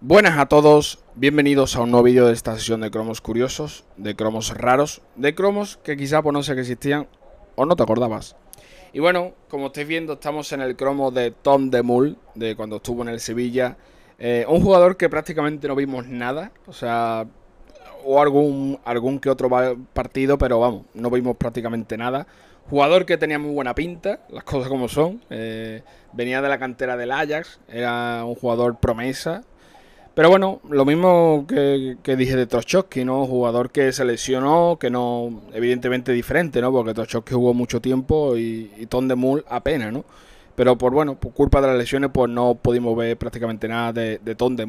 Buenas a todos, bienvenidos a un nuevo vídeo de esta sesión de cromos curiosos, de cromos raros, de cromos que quizá pues no sé que existían o no te acordabas. Y bueno, como estáis viendo estamos en el cromo de Tom Demul, de cuando estuvo en el Sevilla, eh, un jugador que prácticamente no vimos nada, o sea, o algún, algún que otro partido, pero vamos, no vimos prácticamente nada. Jugador que tenía muy buena pinta, las cosas como son. Eh, venía de la cantera del Ajax, era un jugador promesa, pero bueno, lo mismo que, dije de Trochowski, ¿no? Jugador que se lesionó, que no, evidentemente diferente, ¿no? Porque Trochowski jugó mucho tiempo y, Ton Tom de apenas, ¿no? Pero por bueno, por culpa de las lesiones, pues no pudimos ver prácticamente nada de, de Tom de